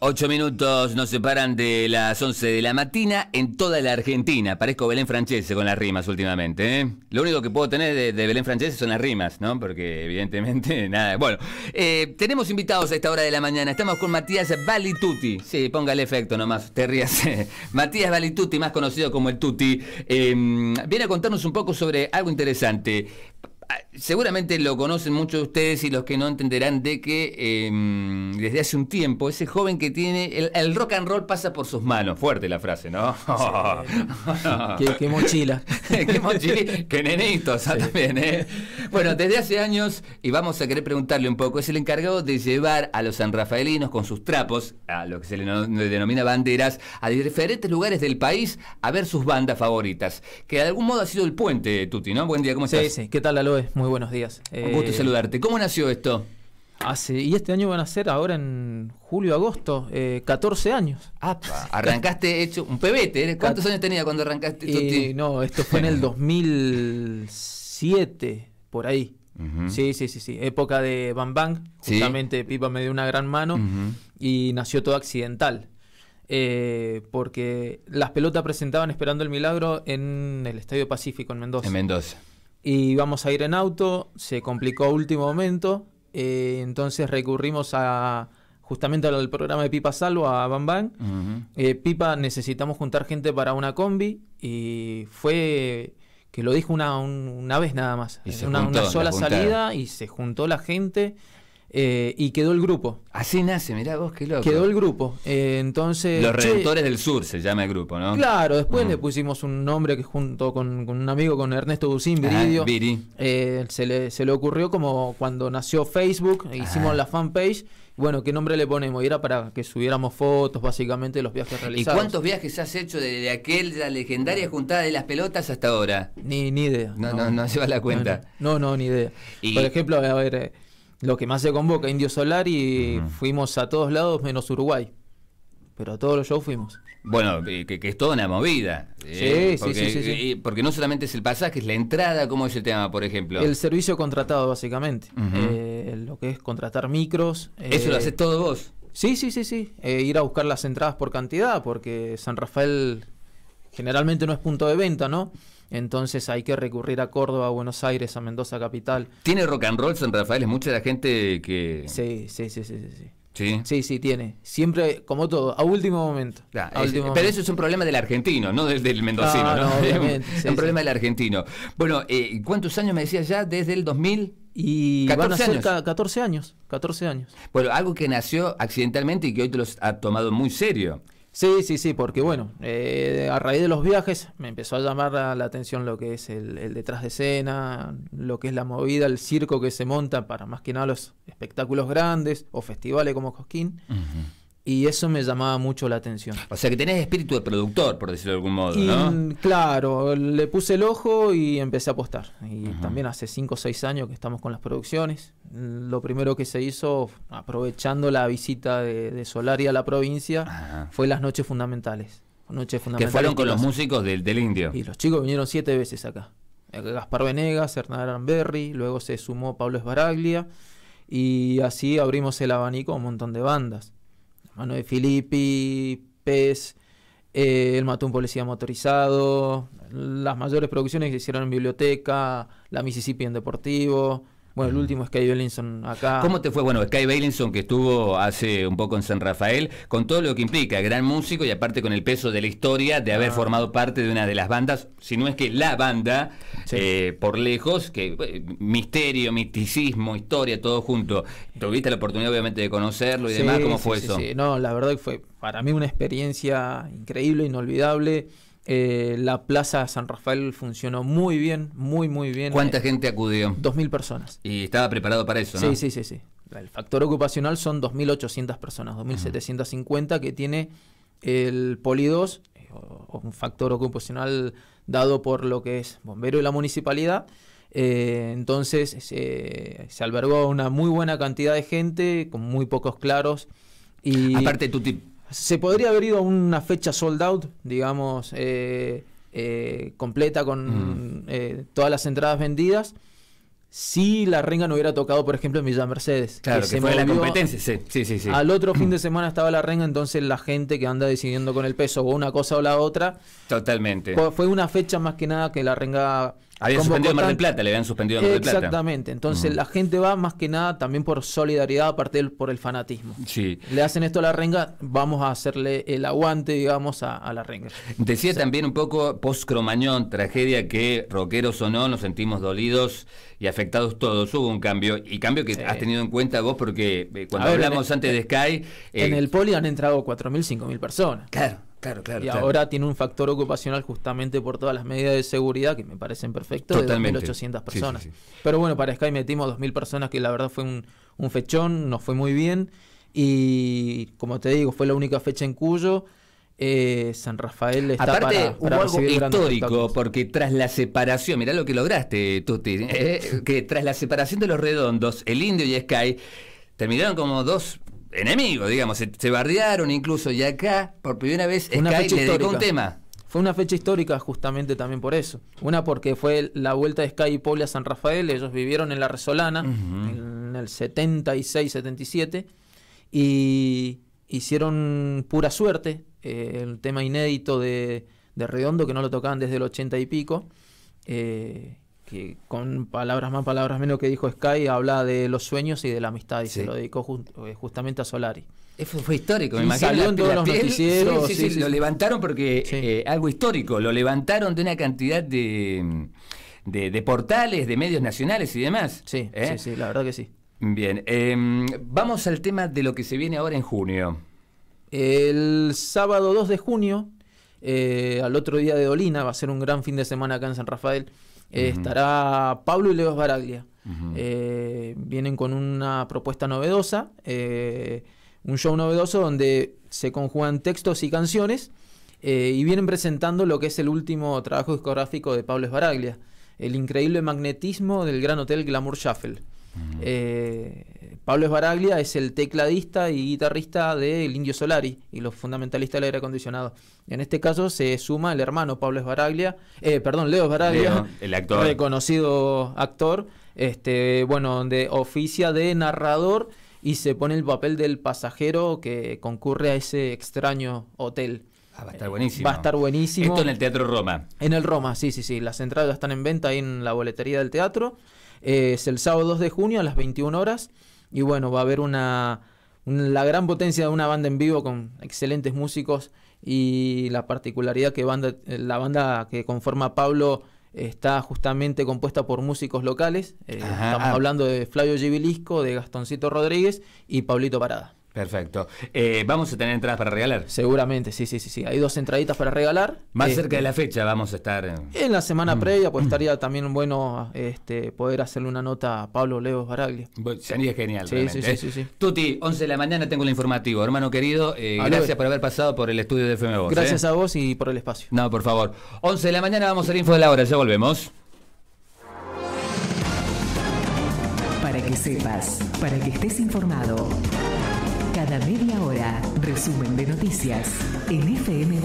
Ocho minutos nos separan de las 11 de la matina en toda la Argentina. Parezco Belén Francese con las rimas últimamente. ¿eh? Lo único que puedo tener de, Belén Francese son las rimas, ¿no? Porque evidentemente nada. Bueno, eh, tenemos invitados a esta hora de la mañana. Estamos con Matías Balituti. Sí, el efecto nomás, te rías. Matías Balituti, más conocido como el Tutti. Eh, viene a contarnos un poco sobre algo interesante. Ah, seguramente lo conocen muchos de ustedes y los que no entenderán de que em, desde hace un tiempo ese joven que tiene el, rock and roll pasa por sus manos. Fuerte la frase, ¿no? qué, mochila. qué mochila. Qué nenito, también, ¿eh? Bueno, desde hace años, y vamos a querer preguntarle un poco, es el encargado de llevar a los sanrafaelinos con sus trapos, a lo que se le denomina banderas, a diferentes lugares del país a ver sus bandas favoritas, que de algún modo ha sido el puente, Tuti, ¿no? Buen día, ¿cómo estás? Sí, sí. ¿Qué tal, Alonso? muy buenos días. Un gusto eh, saludarte. ¿Cómo nació esto? Hace, y este año van a ser ahora en julio, agosto, 14 eh, años. arrancaste hecho un pebete. ¿eh? ¿Cuántos años tenía cuando arrancaste? Y no, esto fue en el 2007, por ahí. Sí, sí, sí, sí. Época de Bam Bang. Justamente Pipa me dio una gran mano y nació todo accidental. porque las pelotas presentaban Esperando el Milagro en el Estadio Pacífico en Mendoza. En Mendoza y íbamos a ir en auto, se complicó último momento, eh, entonces recurrimos a justamente al programa de Pipa Salvo, a Bam eh, Pipa, necesitamos juntar gente para una combi y fue que lo dijo una, una vez nada más, una sola salida y se juntó la gente eh, y quedó el grupo. Así nace, mirá vos, qué loco. Quedó el grupo. Eh, entonces. Los Reductores del Sur se llama el grupo, ¿no? Claro, después mm. le pusimos un nombre que junto con, un amigo, con Ernesto Ducín, Viridio. Viri. Eh, se, le, ocurrió como cuando nació Facebook, hicimos la fanpage. Bueno, ¿qué nombre le ponemos? era para que subiéramos fotos, básicamente, de los viajes realizados. ¿Y cuántos viajes has hecho desde aquella legendaria juntada de las pelotas hasta ahora? Ni, ni idea. No, no, no, lleva la cuenta. No, no, ni idea. Por ejemplo, a ver lo que más se convoca, Indio Solar, y fuimos a todos lados menos Uruguay. Pero a todos los shows fuimos. Bueno, eh, que, es toda una movida. sí, eh, porque, sí, sí, eh, Porque no solamente es el pasaje, es la entrada, ¿cómo es el tema, por ejemplo? El servicio contratado, básicamente. lo que es contratar micros. ¿Eso lo haces todo vos? Sí, sí, sí, sí. ir a buscar las entradas por cantidad, porque San Rafael generalmente no es punto de venta, ¿no? entonces hay que recurrir a Córdoba, a Buenos Aires, a Mendoza capital. ¿Tiene rock and roll San Rafael? Es mucha la gente que... Sí, sí, sí, sí, sí. Sí. tiene. Siempre, como todo, a último momento. pero eso es un problema del argentino, no desde el mendocino. Ah, es un, problema del argentino. Bueno, eh, ¿cuántos años me decías ya? Desde el 2000... Y 14 años, 14 años. Bueno, algo que nació accidentalmente y que hoy te los ha tomado muy serio. Sí, sí, sí, porque bueno, eh, a raíz de los viajes me empezó a llamar la, atención lo que es el, detrás de escena, lo que es la movida, el circo que se monta para más que nada los espectáculos grandes o festivales como Cosquín. Y eso me llamaba mucho la atención. O sea que tenés espíritu de productor, por decirlo de algún modo, ¿no? Claro, le puse el ojo y empecé a apostar. Y también hace 5 o 6 años que estamos con las producciones lo primero que se hizo, aprovechando la visita de, Solari a la provincia, fue las noches fundamentales. Noches Que fueron con los músicos del, Indio. Y los chicos vinieron siete veces acá. Eh, Gaspar Venegas, Hernán Aramberri, luego se sumó Pablo Esbaraglia y así abrimos el abanico a un montón de bandas. Mano de Filippi, Pez, eh, El Mató un Policía Motorizado, las mayores producciones que se hicieron en Biblioteca, La Mississippi en Deportivo, bueno, el último Sky Bailinson, acá. ¿Cómo te fue? Bueno, Sky Bailinson, que estuvo hace un poco en San Rafael, con todo lo que implica, gran músico y aparte con el peso de la historia de haber ah. formado parte de una de las bandas, si no es que la banda, eh, por lejos, que misterio, misticismo, historia, todo junto. Tuviste la oportunidad obviamente de conocerlo y demás, ¿cómo fue eso? No, la verdad que fue para mí una experiencia increíble, inolvidable. Eh, la Plaza San Rafael funcionó muy bien, muy, muy bien. ¿Cuánta eh, gente acudió? 2.000 personas. Y estaba preparado para eso, ¿no? Sí, sí, sí, sí. El factor ocupacional son 2.800 personas, 2.750 que tiene el Poli 2, eh, un factor ocupacional dado por lo que es bombero y la municipalidad. entonces se albergó una muy buena cantidad de gente, con muy pocos claros. Y... Aparte, tu se podría haber ido a una fecha sold out, digamos, eh, eh, completa con mm. eh, todas las entradas vendidas. Si la renga no hubiera tocado, por ejemplo, en Villa Mercedes. Claro, que, fue la competencia, sí, sí, Al otro fin de mm. semana estaba la renga, entonces la gente que anda decidiendo con el peso o una cosa o la otra. Totalmente. Fue una fecha más que nada que la renga habían suspendido Mar del Plata, le habían suspendido Mar del Plata. Exactamente. Entonces la gente va más que nada también por solidaridad, aparte del, por el fanatismo. Sí. Le hacen esto a la renga, vamos a hacerle el aguante, digamos, a, la renga. Decía también un poco post-Cromañón, tragedia que roqueros o no, nos sentimos dolidos y afectados todos. Hubo un cambio, y cambio que has tenido en cuenta vos, porque eh, cuando hablamos antes de Sky. en el eh, poli han entrado 4.000, 5.000 personas. Claro. Y ahora tiene un factor ocupacional justamente por todas las medidas de seguridad que me parecen perfectas, de 2.800 personas. Pero bueno, para Sky metimos 2.000 personas, que la verdad fue un, fechón, nos fue muy bien. Y como te digo, fue la única fecha en Cuyo. Eh, San Rafael está Aparte, para, para algo histórico, porque tras la separación, mirá lo que lograste, Tuti, eh, que tras la separación de los redondos, el Indio y Sky terminaron como dos enemigos, digamos, se, barriaron bardearon incluso. Y acá, por primera vez, una fecha le un tema. Fue una fecha histórica justamente también por eso. Una porque fue la vuelta de Sky y Poli a San Rafael, ellos vivieron en la Resolana en el 76, 77 y hicieron pura suerte, eh, el tema inédito de, Redondo que no lo tocaban desde el 80 y pico. Eh, que con palabras más, palabras menos que dijo Sky, habla de los sueños y de la amistad y se lo dedicó eh, justamente a Solari. Eso fue histórico, me todos los noticieros. lo levantaron porque eh, algo histórico, lo levantaron de una cantidad de, portales, de medios nacionales y demás. Sí, ¿eh? sí, la verdad que sí. Bien, em, vamos al tema de lo que se viene ahora en junio. El sábado 2 de junio, al otro día de Dolina, va a ser un gran fin de semana acá en San Rafael. Eh, estará Pablo y Leos Baraglia. Eh, vienen con una propuesta novedosa, eh, un show novedoso donde se conjugan textos y canciones y vienen presentando lo que es el último trabajo discográfico de Pablo Esbaraglia, el increíble magnetismo del gran hotel Glamour Shuffle. Pablo Esbaraglia es el tecladista y guitarrista del Indio Solari y los fundamentalistas del aire acondicionado. En este caso se suma el hermano Pablo Esbaraglia, eh, perdón, Leo Esbaraglia, el actor. reconocido actor, este, bueno, donde oficia de narrador y se pone el papel del pasajero que concurre a ese extraño hotel. Ah, va a estar buenísimo. Va a estar buenísimo. Esto en el Teatro Roma. En el Roma, sí, sí, sí. Las entradas están en venta ahí en la boletería del teatro. Eh, es el sábado 2 de junio a las 21 horas. Y bueno, va a haber una, la gran potencia de una banda en vivo con excelentes músicos y la particularidad que banda, eh, la banda que conforma Pablo está justamente compuesta por músicos locales. Eh, estamos ah. hablando de Flavio Gibilisco, de Gastoncito Rodríguez y Pablito Parada. Perfecto. Eh, ¿Vamos a tener entradas para regalar? Seguramente, sí, sí, sí, sí. Hay dos entraditas para regalar. Más este, cerca de la fecha vamos a estar. En, la semana mm. previa, pues mm. estaría también bueno este, poder hacerle una nota a Pablo Leo Baraglia. Sería genial, sí, ¿eh? Sí, sí, sí, Tuti, 11 de la mañana tengo el informativo. Hermano querido, eh, gracias por haber pasado por el estudio de FM Gracias a vos y por el espacio. No, por favor. 11 de la mañana vamos al Info de la Hora. Ya volvemos. Para que sepas, para que estés informado. La media hora, resumen de noticias en FM